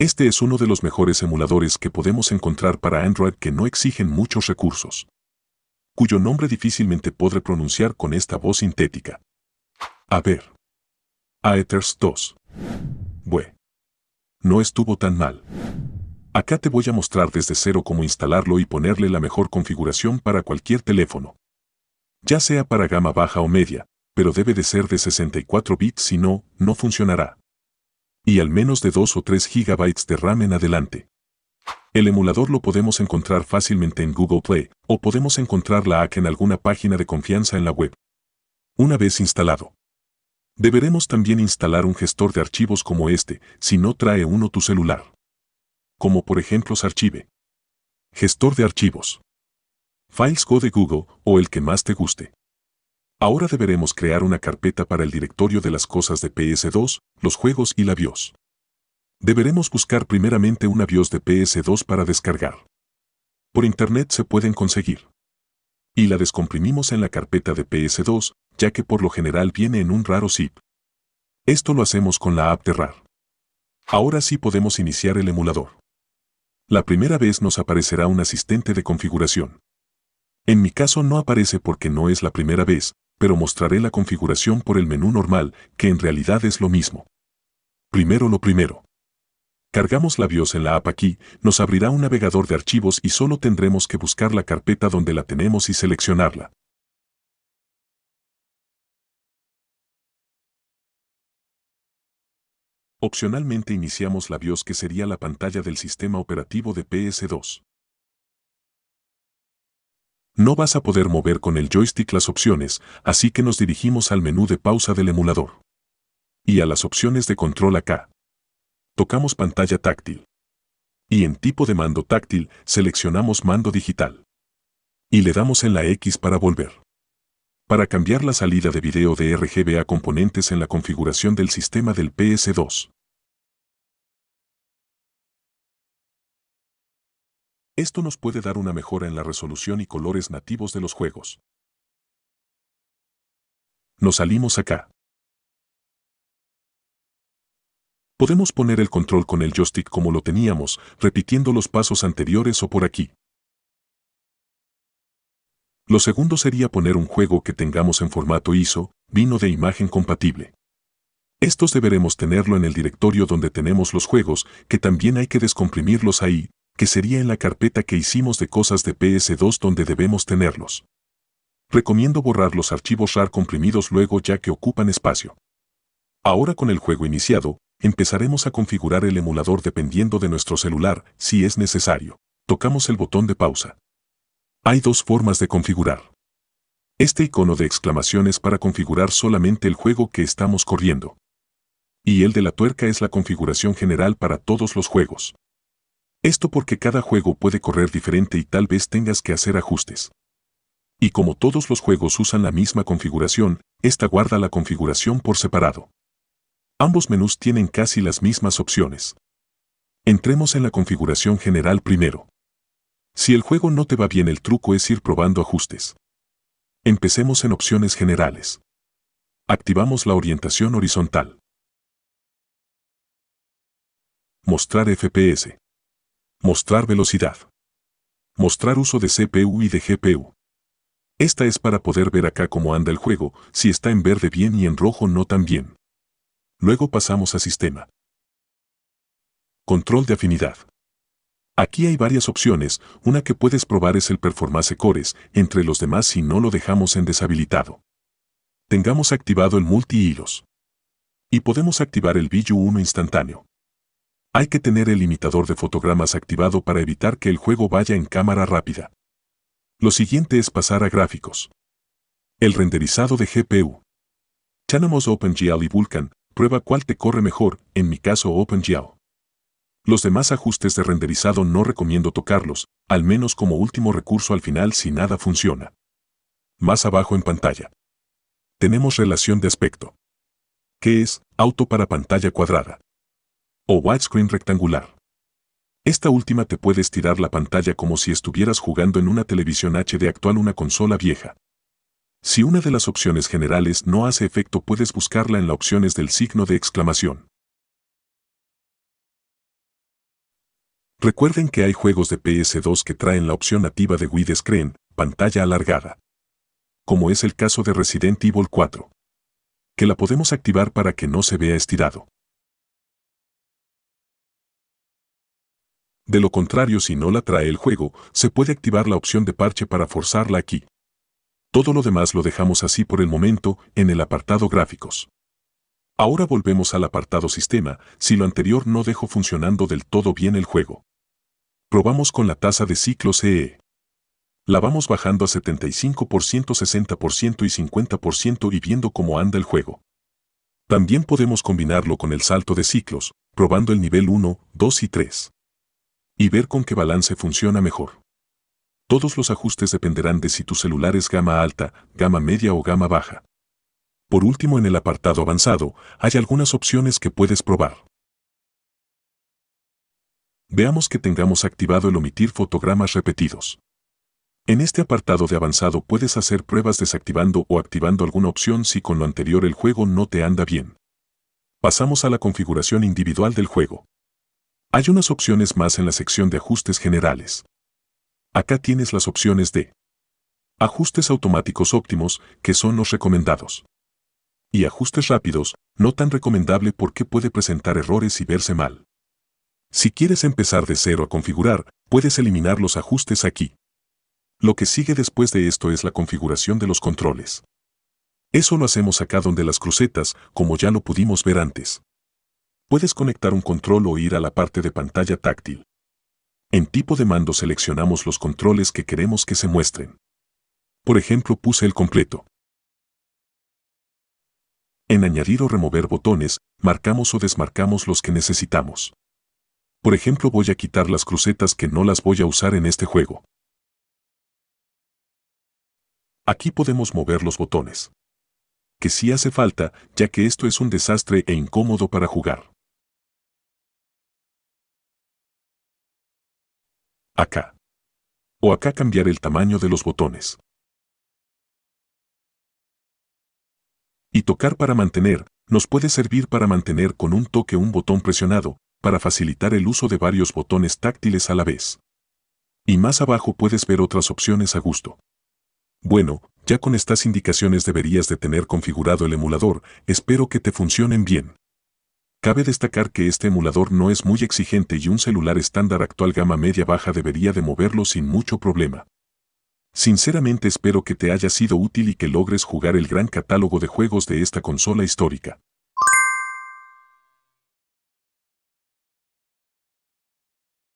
Este es uno de los mejores emuladores que podemos encontrar para Android que no exigen muchos recursos. Cuyo nombre difícilmente podré pronunciar con esta voz sintética. A ver. Aethers 2. Bue. No estuvo tan mal. Acá te voy a mostrar desde cero cómo instalarlo y ponerle la mejor configuración para cualquier teléfono. Ya sea para gama baja o media, pero debe de ser de 64 bits si no, no funcionará y al menos de 2 o 3 GB de RAM en adelante. El emulador lo podemos encontrar fácilmente en Google Play, o podemos encontrar la hack en alguna página de confianza en la web. Una vez instalado. Deberemos también instalar un gestor de archivos como este, si no trae uno tu celular. Como por ejemplo Archive, Gestor de archivos. Files Go de Google, o el que más te guste. Ahora deberemos crear una carpeta para el directorio de las cosas de PS2, los juegos y la BIOS. Deberemos buscar primeramente una BIOS de PS2 para descargar. Por internet se pueden conseguir. Y la descomprimimos en la carpeta de PS2, ya que por lo general viene en un raro zip. Esto lo hacemos con la app de RAR. Ahora sí podemos iniciar el emulador. La primera vez nos aparecerá un asistente de configuración. En mi caso no aparece porque no es la primera vez, pero mostraré la configuración por el menú normal, que en realidad es lo mismo. Primero lo primero. Cargamos la BIOS en la app aquí, nos abrirá un navegador de archivos y solo tendremos que buscar la carpeta donde la tenemos y seleccionarla. Opcionalmente iniciamos la BIOS que sería la pantalla del sistema operativo de PS2. No vas a poder mover con el joystick las opciones, así que nos dirigimos al menú de pausa del emulador. Y a las opciones de control acá. Tocamos pantalla táctil. Y en tipo de mando táctil seleccionamos mando digital. Y le damos en la X para volver. Para cambiar la salida de video de RGB a componentes en la configuración del sistema del PS2. Esto nos puede dar una mejora en la resolución y colores nativos de los juegos. Nos salimos acá. Podemos poner el control con el joystick como lo teníamos, repitiendo los pasos anteriores o por aquí. Lo segundo sería poner un juego que tengamos en formato ISO, vino de imagen compatible. Estos deberemos tenerlo en el directorio donde tenemos los juegos, que también hay que descomprimirlos ahí, que sería en la carpeta que hicimos de cosas de PS2 donde debemos tenerlos. Recomiendo borrar los archivos RAR comprimidos luego ya que ocupan espacio. Ahora con el juego iniciado, empezaremos a configurar el emulador dependiendo de nuestro celular, si es necesario. Tocamos el botón de pausa. Hay dos formas de configurar. Este icono de exclamación es para configurar solamente el juego que estamos corriendo. Y el de la tuerca es la configuración general para todos los juegos. Esto porque cada juego puede correr diferente y tal vez tengas que hacer ajustes. Y como todos los juegos usan la misma configuración, esta guarda la configuración por separado. Ambos menús tienen casi las mismas opciones. Entremos en la configuración general primero. Si el juego no te va bien el truco es ir probando ajustes. Empecemos en opciones generales. Activamos la orientación horizontal. Mostrar FPS. Mostrar velocidad. Mostrar uso de CPU y de GPU. Esta es para poder ver acá cómo anda el juego, si está en verde bien y en rojo no tan bien. Luego pasamos a sistema. Control de afinidad. Aquí hay varias opciones, una que puedes probar es el Performance Cores, entre los demás si no lo dejamos en deshabilitado. Tengamos activado el multi-hilos. Y podemos activar el vu 1 instantáneo. Hay que tener el limitador de fotogramas activado para evitar que el juego vaya en cámara rápida. Lo siguiente es pasar a gráficos. El renderizado de GPU. Chanamos OpenGL y Vulkan, prueba cuál te corre mejor, en mi caso OpenGL. Los demás ajustes de renderizado no recomiendo tocarlos, al menos como último recurso al final si nada funciona. Más abajo en pantalla. Tenemos relación de aspecto. ¿Qué es auto para pantalla cuadrada? o widescreen rectangular. Esta última te puede estirar la pantalla como si estuvieras jugando en una televisión HD actual una consola vieja. Si una de las opciones generales no hace efecto puedes buscarla en las opciones del signo de exclamación. Recuerden que hay juegos de PS2 que traen la opción nativa de widescreen, pantalla alargada. Como es el caso de Resident Evil 4. Que la podemos activar para que no se vea estirado. De lo contrario, si no la trae el juego, se puede activar la opción de parche para forzarla aquí. Todo lo demás lo dejamos así por el momento en el apartado gráficos. Ahora volvemos al apartado sistema, si lo anterior no dejó funcionando del todo bien el juego. Probamos con la tasa de ciclos EE. La vamos bajando a 75%, 60% y 50% y viendo cómo anda el juego. También podemos combinarlo con el salto de ciclos, probando el nivel 1, 2 y 3 y ver con qué balance funciona mejor. Todos los ajustes dependerán de si tu celular es gama alta, gama media o gama baja. Por último, en el apartado avanzado, hay algunas opciones que puedes probar. Veamos que tengamos activado el omitir fotogramas repetidos. En este apartado de avanzado puedes hacer pruebas desactivando o activando alguna opción si con lo anterior el juego no te anda bien. Pasamos a la configuración individual del juego. Hay unas opciones más en la sección de ajustes generales. Acá tienes las opciones de ajustes automáticos óptimos, que son los recomendados. Y ajustes rápidos, no tan recomendable porque puede presentar errores y verse mal. Si quieres empezar de cero a configurar, puedes eliminar los ajustes aquí. Lo que sigue después de esto es la configuración de los controles. Eso lo hacemos acá donde las crucetas, como ya lo pudimos ver antes puedes conectar un control o ir a la parte de pantalla táctil. En tipo de mando seleccionamos los controles que queremos que se muestren. Por ejemplo, puse el completo. En añadir o remover botones, marcamos o desmarcamos los que necesitamos. Por ejemplo, voy a quitar las crucetas que no las voy a usar en este juego. Aquí podemos mover los botones. Que sí hace falta, ya que esto es un desastre e incómodo para jugar. acá. O acá cambiar el tamaño de los botones. Y tocar para mantener, nos puede servir para mantener con un toque un botón presionado, para facilitar el uso de varios botones táctiles a la vez. Y más abajo puedes ver otras opciones a gusto. Bueno, ya con estas indicaciones deberías de tener configurado el emulador, espero que te funcionen bien. Cabe destacar que este emulador no es muy exigente y un celular estándar actual gama media-baja debería de moverlo sin mucho problema. Sinceramente espero que te haya sido útil y que logres jugar el gran catálogo de juegos de esta consola histórica.